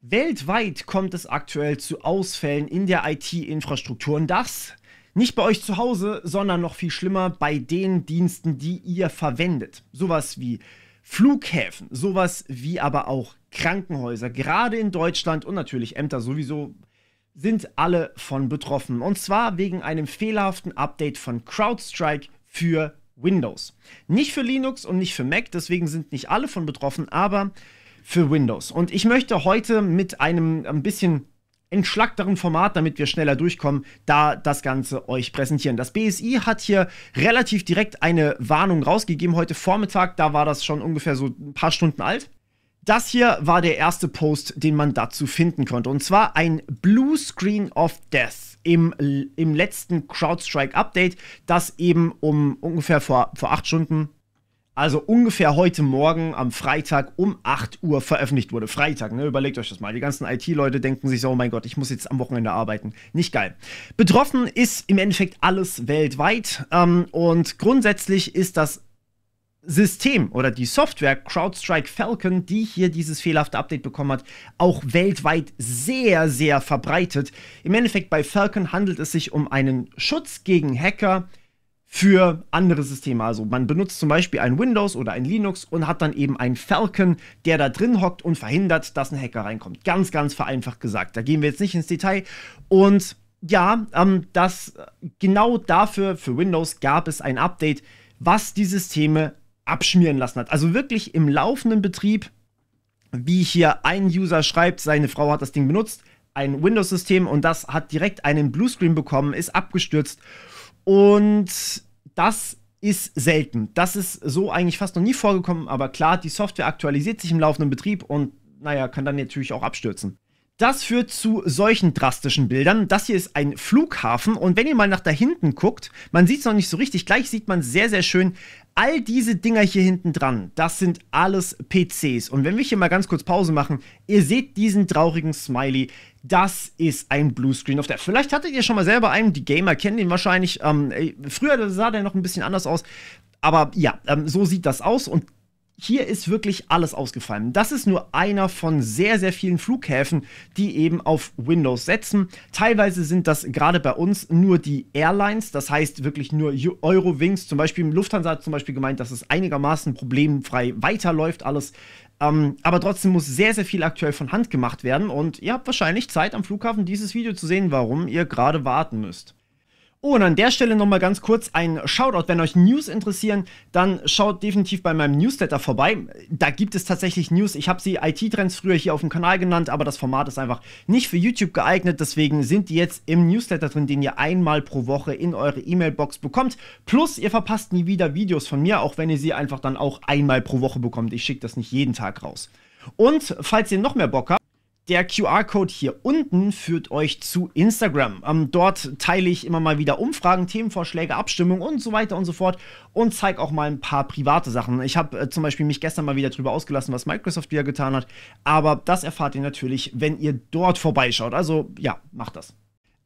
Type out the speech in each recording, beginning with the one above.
Weltweit kommt es aktuell zu Ausfällen in der IT-Infrastruktur und das nicht bei euch zu Hause, sondern noch viel schlimmer bei den Diensten, die ihr verwendet. Sowas wie Flughäfen, sowas wie aber auch Krankenhäuser, gerade in Deutschland und natürlich Ämter sowieso sind alle von betroffen. Und zwar wegen einem fehlerhaften Update von CrowdStrike für Windows. Nicht für Linux und nicht für Mac, deswegen sind nicht alle von betroffen, aber für Windows. Und ich möchte heute mit einem ein bisschen entschlackteren Format, damit wir schneller durchkommen, da das Ganze euch präsentieren. Das BSI hat hier relativ direkt eine Warnung rausgegeben heute Vormittag, da war das schon ungefähr so ein paar Stunden alt. Das hier war der erste Post, den man dazu finden konnte. Und zwar ein Blue Screen of Death im, im letzten CrowdStrike-Update, das eben um ungefähr vor, vor acht Stunden, also ungefähr heute Morgen am Freitag um 8 Uhr veröffentlicht wurde. Freitag, ne? Überlegt euch das mal. Die ganzen IT-Leute denken sich so, oh mein Gott, ich muss jetzt am Wochenende arbeiten. Nicht geil. Betroffen ist im Endeffekt alles weltweit ähm, und grundsätzlich ist das System oder die Software CrowdStrike Falcon, die hier dieses fehlerhafte Update bekommen hat, auch weltweit sehr, sehr verbreitet. Im Endeffekt bei Falcon handelt es sich um einen Schutz gegen Hacker, für andere Systeme. Also man benutzt zum Beispiel ein Windows oder ein Linux und hat dann eben einen Falcon, der da drin hockt und verhindert, dass ein Hacker reinkommt. Ganz, ganz vereinfacht gesagt. Da gehen wir jetzt nicht ins Detail. Und ja, ähm, das genau dafür für Windows gab es ein Update, was die Systeme abschmieren lassen hat. Also wirklich im laufenden Betrieb, wie hier ein User schreibt, seine Frau hat das Ding benutzt, ein Windows-System und das hat direkt einen Bluescreen bekommen, ist abgestürzt und das ist selten. Das ist so eigentlich fast noch nie vorgekommen, aber klar, die Software aktualisiert sich im laufenden Betrieb und naja, kann dann natürlich auch abstürzen. Das führt zu solchen drastischen Bildern. Das hier ist ein Flughafen und wenn ihr mal nach da hinten guckt, man sieht es noch nicht so richtig, gleich sieht man sehr, sehr schön all diese Dinger hier hinten dran. Das sind alles PCs und wenn wir hier mal ganz kurz Pause machen, ihr seht diesen traurigen Smiley. Das ist ein Bluescreen auf der. Vielleicht hattet ihr schon mal selber einen, die Gamer kennen den wahrscheinlich. Ähm, früher sah der noch ein bisschen anders aus. Aber ja, ähm, so sieht das aus und hier ist wirklich alles ausgefallen. Das ist nur einer von sehr, sehr vielen Flughäfen, die eben auf Windows setzen. Teilweise sind das gerade bei uns nur die Airlines, das heißt wirklich nur Eurowings. Zum Beispiel Lufthansa hat zum Beispiel gemeint, dass es einigermaßen problemfrei weiterläuft, alles. Ähm, aber trotzdem muss sehr, sehr viel aktuell von Hand gemacht werden und ihr habt wahrscheinlich Zeit am Flughafen dieses Video zu sehen, warum ihr gerade warten müsst. Oh, und an der Stelle nochmal ganz kurz ein Shoutout. Wenn euch News interessieren, dann schaut definitiv bei meinem Newsletter vorbei. Da gibt es tatsächlich News. Ich habe sie IT-Trends früher hier auf dem Kanal genannt, aber das Format ist einfach nicht für YouTube geeignet. Deswegen sind die jetzt im Newsletter drin, den ihr einmal pro Woche in eure E-Mail-Box bekommt. Plus, ihr verpasst nie wieder Videos von mir, auch wenn ihr sie einfach dann auch einmal pro Woche bekommt. Ich schicke das nicht jeden Tag raus. Und falls ihr noch mehr Bock habt, der QR-Code hier unten führt euch zu Instagram. Ähm, dort teile ich immer mal wieder Umfragen, Themenvorschläge, Abstimmungen und so weiter und so fort und zeige auch mal ein paar private Sachen. Ich habe äh, zum Beispiel mich gestern mal wieder darüber ausgelassen, was Microsoft wieder getan hat, aber das erfahrt ihr natürlich, wenn ihr dort vorbeischaut. Also ja, macht das.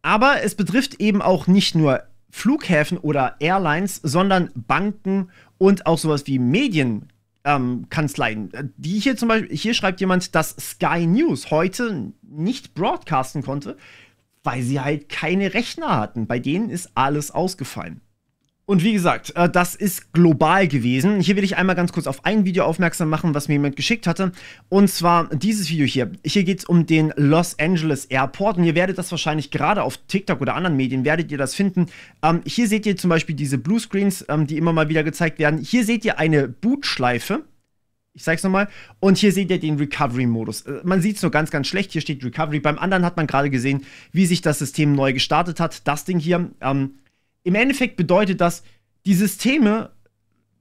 Aber es betrifft eben auch nicht nur Flughäfen oder Airlines, sondern Banken und auch sowas wie Medien ähm, Kanzleien. Äh, die hier zum Beispiel, hier schreibt jemand, dass Sky News heute nicht broadcasten konnte, weil sie halt keine Rechner hatten. Bei denen ist alles ausgefallen. Und wie gesagt, äh, das ist global gewesen. Hier will ich einmal ganz kurz auf ein Video aufmerksam machen, was mir jemand geschickt hatte. Und zwar dieses Video hier. Hier geht es um den Los Angeles Airport. Und ihr werdet das wahrscheinlich gerade auf TikTok oder anderen Medien, werdet ihr das finden. Ähm, hier seht ihr zum Beispiel diese Bluescreens, ähm, die immer mal wieder gezeigt werden. Hier seht ihr eine Bootschleife. Ich zeig's nochmal. Und hier seht ihr den Recovery-Modus. Äh, man sieht's nur ganz, ganz schlecht. Hier steht Recovery. Beim anderen hat man gerade gesehen, wie sich das System neu gestartet hat. Das Ding hier, ähm, im Endeffekt bedeutet das, die Systeme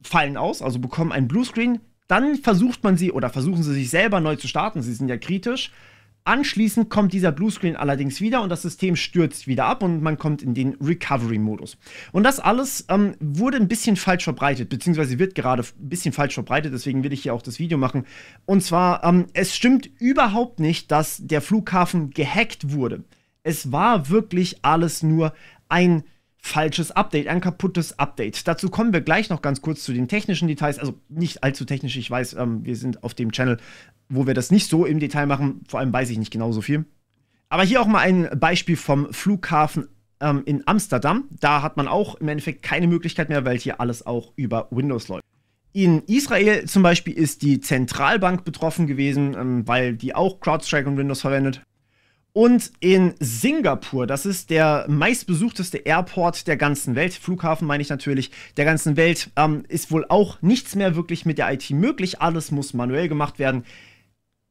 fallen aus, also bekommen einen Bluescreen, dann versucht man sie oder versuchen sie sich selber neu zu starten, sie sind ja kritisch. Anschließend kommt dieser Bluescreen allerdings wieder und das System stürzt wieder ab und man kommt in den Recovery-Modus. Und das alles ähm, wurde ein bisschen falsch verbreitet, beziehungsweise wird gerade ein bisschen falsch verbreitet, deswegen will ich hier auch das Video machen. Und zwar, ähm, es stimmt überhaupt nicht, dass der Flughafen gehackt wurde. Es war wirklich alles nur ein falsches Update, ein kaputtes Update. Dazu kommen wir gleich noch ganz kurz zu den technischen Details. Also nicht allzu technisch, ich weiß, ähm, wir sind auf dem Channel, wo wir das nicht so im Detail machen. Vor allem weiß ich nicht genau so viel. Aber hier auch mal ein Beispiel vom Flughafen ähm, in Amsterdam. Da hat man auch im Endeffekt keine Möglichkeit mehr, weil hier alles auch über Windows läuft. In Israel zum Beispiel ist die Zentralbank betroffen gewesen, ähm, weil die auch CrowdStrike und Windows verwendet. Und in Singapur, das ist der meistbesuchteste Airport der ganzen Welt, Flughafen meine ich natürlich, der ganzen Welt, ähm, ist wohl auch nichts mehr wirklich mit der IT möglich. Alles muss manuell gemacht werden,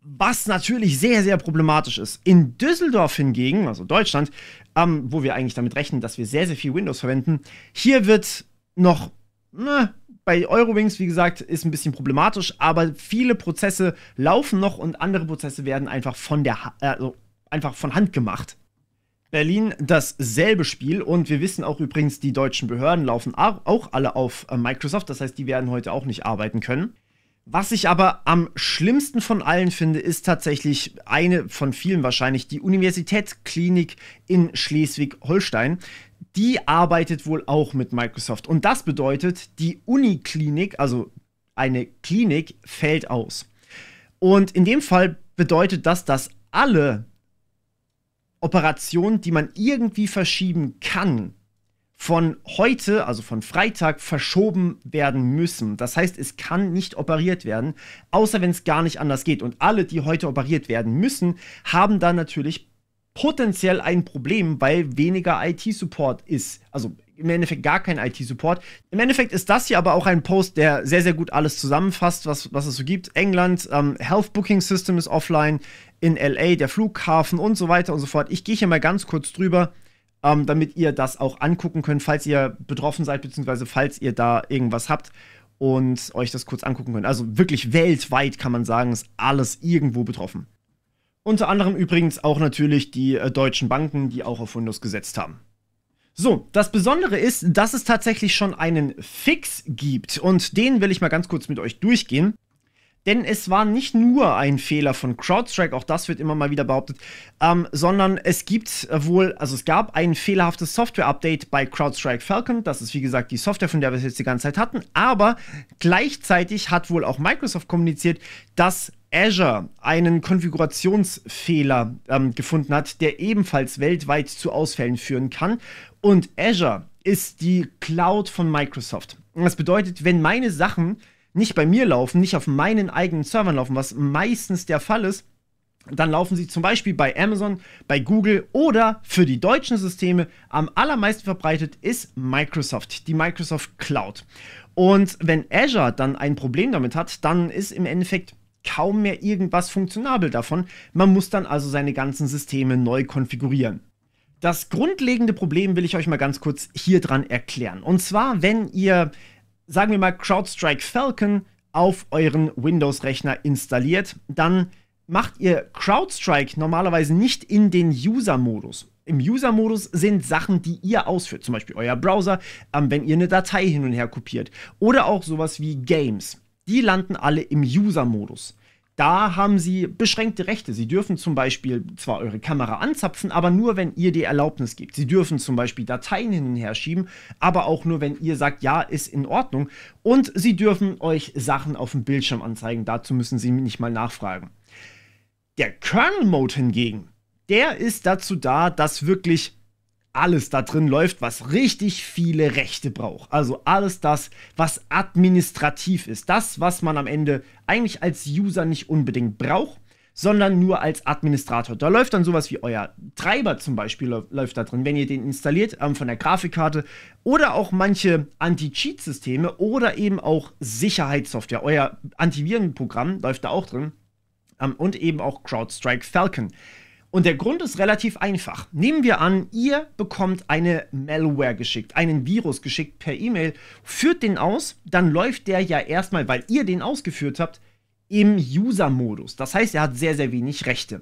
was natürlich sehr, sehr problematisch ist. In Düsseldorf hingegen, also Deutschland, ähm, wo wir eigentlich damit rechnen, dass wir sehr, sehr viel Windows verwenden, hier wird noch na, ne, bei Eurowings, wie gesagt, ist ein bisschen problematisch, aber viele Prozesse laufen noch und andere Prozesse werden einfach von der, ha also einfach von Hand gemacht. Berlin dasselbe Spiel und wir wissen auch übrigens, die deutschen Behörden laufen auch alle auf äh, Microsoft, das heißt, die werden heute auch nicht arbeiten können. Was ich aber am schlimmsten von allen finde, ist tatsächlich eine von vielen wahrscheinlich, die Universitätsklinik in Schleswig-Holstein. Die arbeitet wohl auch mit Microsoft und das bedeutet, die Uniklinik, also eine Klinik, fällt aus. Und in dem Fall bedeutet das, dass alle Operationen, die man irgendwie verschieben kann, von heute, also von Freitag, verschoben werden müssen. Das heißt, es kann nicht operiert werden, außer wenn es gar nicht anders geht. Und alle, die heute operiert werden müssen, haben dann natürlich potenziell ein Problem, weil weniger IT-Support ist. Also im Endeffekt gar kein IT-Support. Im Endeffekt ist das hier aber auch ein Post, der sehr, sehr gut alles zusammenfasst, was, was es so gibt. England, ähm, Health Booking System ist offline, in LA der Flughafen und so weiter und so fort. Ich gehe hier mal ganz kurz drüber, ähm, damit ihr das auch angucken könnt, falls ihr betroffen seid, beziehungsweise falls ihr da irgendwas habt und euch das kurz angucken könnt. Also wirklich weltweit kann man sagen, ist alles irgendwo betroffen. Unter anderem übrigens auch natürlich die äh, deutschen Banken, die auch auf Windows gesetzt haben. So, das Besondere ist, dass es tatsächlich schon einen Fix gibt und den will ich mal ganz kurz mit euch durchgehen. Denn es war nicht nur ein Fehler von CrowdStrike, auch das wird immer mal wieder behauptet, ähm, sondern es gibt äh, wohl, also es gab ein fehlerhaftes Software-Update bei CrowdStrike Falcon. Das ist wie gesagt die Software, von der wir es jetzt die ganze Zeit hatten. Aber gleichzeitig hat wohl auch Microsoft kommuniziert, dass Azure einen Konfigurationsfehler ähm, gefunden hat, der ebenfalls weltweit zu Ausfällen führen kann. Und Azure ist die Cloud von Microsoft. das bedeutet, wenn meine Sachen nicht bei mir laufen, nicht auf meinen eigenen Servern laufen, was meistens der Fall ist, dann laufen sie zum Beispiel bei Amazon, bei Google oder für die deutschen Systeme am allermeisten verbreitet ist Microsoft, die Microsoft Cloud. Und wenn Azure dann ein Problem damit hat, dann ist im Endeffekt kaum mehr irgendwas funktionabel davon. Man muss dann also seine ganzen Systeme neu konfigurieren. Das grundlegende Problem will ich euch mal ganz kurz hier dran erklären. Und zwar, wenn ihr, sagen wir mal, CrowdStrike Falcon auf euren Windows-Rechner installiert, dann macht ihr CrowdStrike normalerweise nicht in den User-Modus. Im User-Modus sind Sachen, die ihr ausführt, zum Beispiel euer Browser, ähm, wenn ihr eine Datei hin und her kopiert oder auch sowas wie Games. Die landen alle im User-Modus. Da haben sie beschränkte Rechte. Sie dürfen zum Beispiel zwar eure Kamera anzapfen, aber nur, wenn ihr die Erlaubnis gebt. Sie dürfen zum Beispiel Dateien hin und her schieben, aber auch nur, wenn ihr sagt, ja, ist in Ordnung. Und sie dürfen euch Sachen auf dem Bildschirm anzeigen. Dazu müssen sie nicht mal nachfragen. Der Kernel Mode hingegen, der ist dazu da, dass wirklich alles da drin läuft, was richtig viele Rechte braucht. Also alles das, was administrativ ist. Das, was man am Ende eigentlich als User nicht unbedingt braucht, sondern nur als Administrator. Da läuft dann sowas wie euer Treiber zum Beispiel läuft da drin, wenn ihr den installiert ähm, von der Grafikkarte oder auch manche Anti-Cheat-Systeme oder eben auch Sicherheitssoftware. Euer Antivirenprogramm läuft da auch drin. Um, ähm, und eben auch CrowdStrike Falcon. Und der Grund ist relativ einfach. Nehmen wir an, ihr bekommt eine Malware geschickt, einen Virus geschickt per E-Mail, führt den aus, dann läuft der ja erstmal, weil ihr den ausgeführt habt, im User-Modus. Das heißt, er hat sehr, sehr wenig Rechte.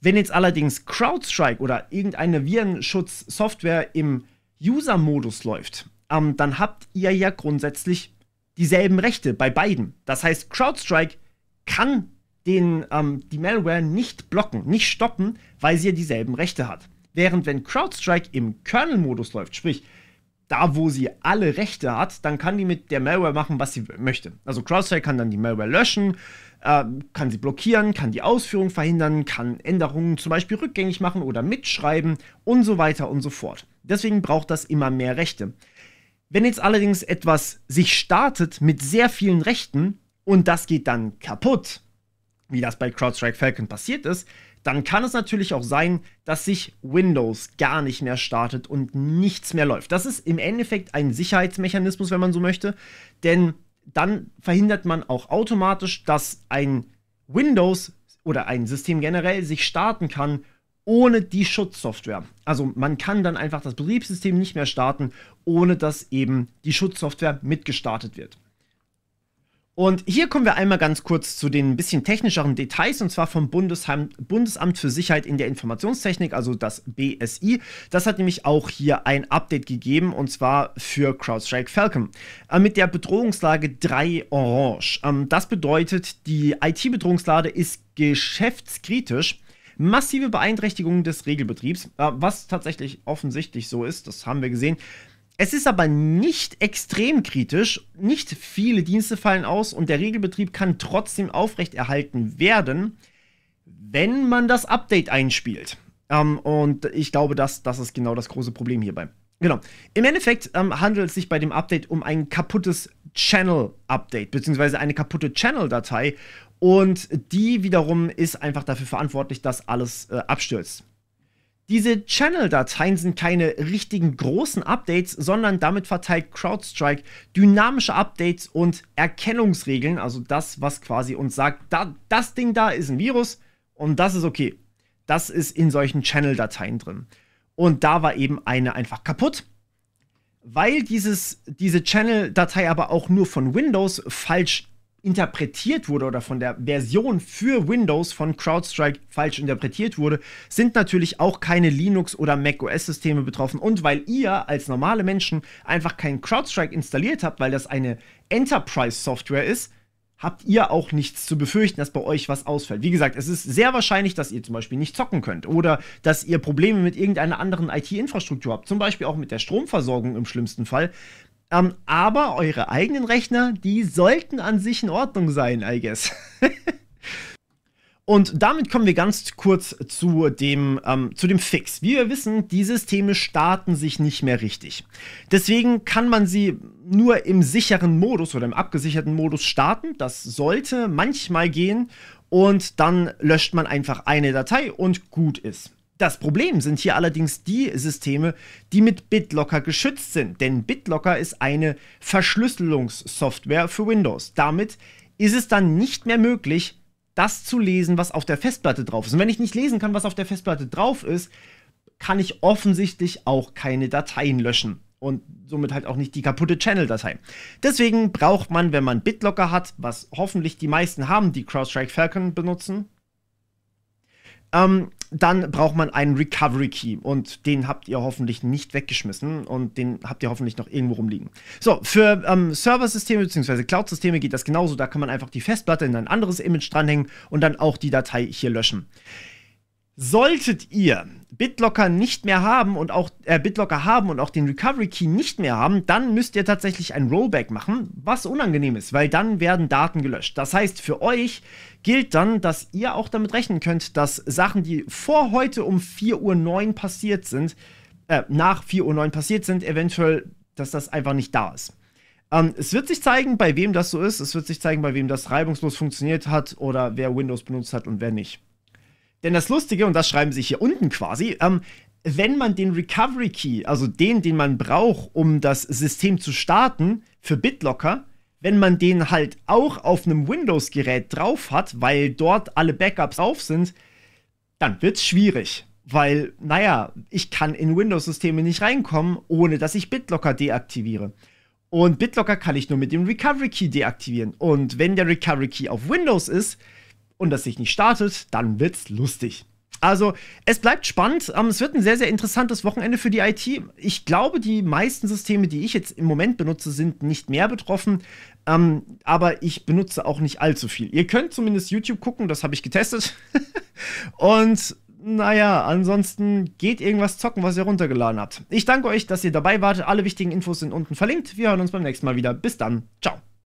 Wenn jetzt allerdings CrowdStrike oder irgendeine Virenschutzsoftware im User-Modus läuft, ähm, dann habt ihr ja grundsätzlich dieselben Rechte bei beiden. Das heißt, CrowdStrike kann den, ähm, die Malware nicht blocken, nicht stoppen, weil sie ja dieselben Rechte hat. Während wenn CrowdStrike im Kernel-Modus läuft, sprich da, wo sie alle Rechte hat, dann kann die mit der Malware machen, was sie möchte. Also CrowdStrike kann dann die Malware löschen, äh, kann sie blockieren, kann die Ausführung verhindern, kann Änderungen zum Beispiel rückgängig machen oder mitschreiben und so weiter und so fort. Deswegen braucht das immer mehr Rechte. Wenn jetzt allerdings etwas sich startet mit sehr vielen Rechten und das geht dann kaputt, wie das bei CrowdStrike Falcon passiert ist, dann kann es natürlich auch sein, dass sich Windows gar nicht mehr startet und nichts mehr läuft. Das ist im Endeffekt ein Sicherheitsmechanismus, wenn man so möchte, denn dann verhindert man auch automatisch, dass ein Windows oder ein System generell sich starten kann ohne die Schutzsoftware. Also man kann dann einfach das Betriebssystem nicht mehr starten, ohne dass eben die Schutzsoftware mitgestartet wird. Und hier kommen wir einmal ganz kurz zu den bisschen technischeren Details und zwar vom Bundesham Bundesamt für Sicherheit in der Informationstechnik, also das BSI. Das hat nämlich auch hier ein Update gegeben und zwar für CrowdStrike Falcon äh, mit der Bedrohungslage 3 Orange. Ähm, das bedeutet, die IT-Bedrohungslage ist geschäftskritisch massive Beeinträchtigung des Regelbetriebs, äh, was tatsächlich offensichtlich so ist, das haben wir gesehen. Es ist aber nicht extrem kritisch, nicht viele Dienste fallen aus und der Regelbetrieb kann trotzdem aufrechterhalten werden, wenn man das Update einspielt. Ähm, und ich glaube, das, das ist genau das große Problem hierbei. Genau. Im Endeffekt ähm, handelt es sich bei dem Update um ein kaputtes Channel-Update, beziehungsweise eine kaputte Channel-Datei. Und die wiederum ist einfach dafür verantwortlich, dass alles äh, abstürzt. Diese Channel-Dateien sind keine richtigen großen Updates, sondern damit verteilt CrowdStrike dynamische Updates und Erkennungsregeln, also das, was quasi uns sagt, da, das Ding da ist ein Virus und das ist okay. Das ist in solchen Channel-Dateien drin. Und da war eben eine einfach kaputt. Weil dieses, diese Channel-Datei aber auch nur von Windows falsch interpretiert wurde oder von der Version für Windows von CrowdStrike falsch interpretiert wurde, sind natürlich auch keine Linux- oder macOS-Systeme betroffen. Und weil ihr als normale Menschen einfach kein CrowdStrike installiert habt, weil das eine Enterprise-Software ist, habt ihr auch nichts zu befürchten, dass bei euch was ausfällt. Wie gesagt, es ist sehr wahrscheinlich, dass ihr zum Beispiel nicht zocken könnt oder dass ihr Probleme mit irgendeiner anderen IT-Infrastruktur habt, zum Beispiel auch mit der Stromversorgung im schlimmsten Fall. Ähm, aber eure eigenen Rechner, die sollten an sich in Ordnung sein, I guess. Und damit kommen wir ganz kurz zu dem, ähm, zu dem Fix. Wie wir wissen, die Systeme starten sich nicht mehr richtig. Deswegen kann man sie nur im sicheren Modus oder im abgesicherten Modus starten. Das sollte manchmal gehen. Und dann löscht man einfach eine Datei und gut ist. Das Problem sind hier allerdings die Systeme, die mit BitLocker geschützt sind, denn BitLocker ist eine Verschlüsselungssoftware für Windows. Damit ist es dann nicht mehr möglich, das zu lesen, was auf der Festplatte drauf ist. Und wenn ich nicht lesen kann, was auf der Festplatte drauf ist, kann ich offensichtlich auch keine Dateien löschen und somit halt auch nicht die kaputte Channel-Datei. Deswegen braucht man, wenn man BitLocker hat, was hoffentlich die meisten haben, die CrowdStrike Falcon benutzen, ähm, dann braucht man einen Recovery Key und den habt ihr hoffentlich nicht weggeschmissen und den habt ihr hoffentlich noch irgendwo rumliegen. So, für ähm, Server-Systeme bzw. Cloud-Systeme geht das genauso. Da kann man einfach die Festplatte in ein anderes Image dranhängen und dann auch die Datei hier löschen. Solltet ihr BitLocker nicht mehr haben und auch äh, BitLocker haben und auch den Recovery Key nicht mehr haben, dann müsst ihr tatsächlich ein Rollback machen, was unangenehm ist, weil dann werden Daten gelöscht. Das heißt, für euch gilt dann, dass ihr auch damit rechnen könnt, dass Sachen, die vor heute um 4.09 Uhr passiert sind, äh, nach 4.09 Uhr passiert sind, eventuell, dass das einfach nicht da ist. Ähm, es wird sich zeigen, bei wem das so ist. Es wird sich zeigen, bei wem das reibungslos funktioniert hat oder wer Windows benutzt hat und wer nicht. Denn das Lustige, und das schreiben sie hier unten quasi, ähm, wenn man den Recovery Key, also den, den man braucht, um das System zu starten für BitLocker, wenn man den halt auch auf einem Windows-Gerät drauf hat, weil dort alle Backups drauf sind, dann wird es schwierig. Weil, naja, ich kann in Windows-Systeme nicht reinkommen, ohne dass ich BitLocker deaktiviere. Und BitLocker kann ich nur mit dem Recovery Key deaktivieren. Und wenn der Recovery Key auf Windows ist, und das sich nicht startet, dann wird's lustig. Also, es bleibt spannend. Ähm, es wird ein sehr, sehr interessantes Wochenende für die IT. Ich glaube, die meisten Systeme, die ich jetzt im Moment benutze, sind nicht mehr betroffen. Ähm, aber ich benutze auch nicht allzu viel. Ihr könnt zumindest YouTube gucken, das habe ich getestet. Und naja, ansonsten geht irgendwas zocken, was ihr runtergeladen habt. Ich danke euch, dass ihr dabei wart. Alle wichtigen Infos sind unten verlinkt. Wir hören uns beim nächsten Mal wieder. Bis dann. Ciao.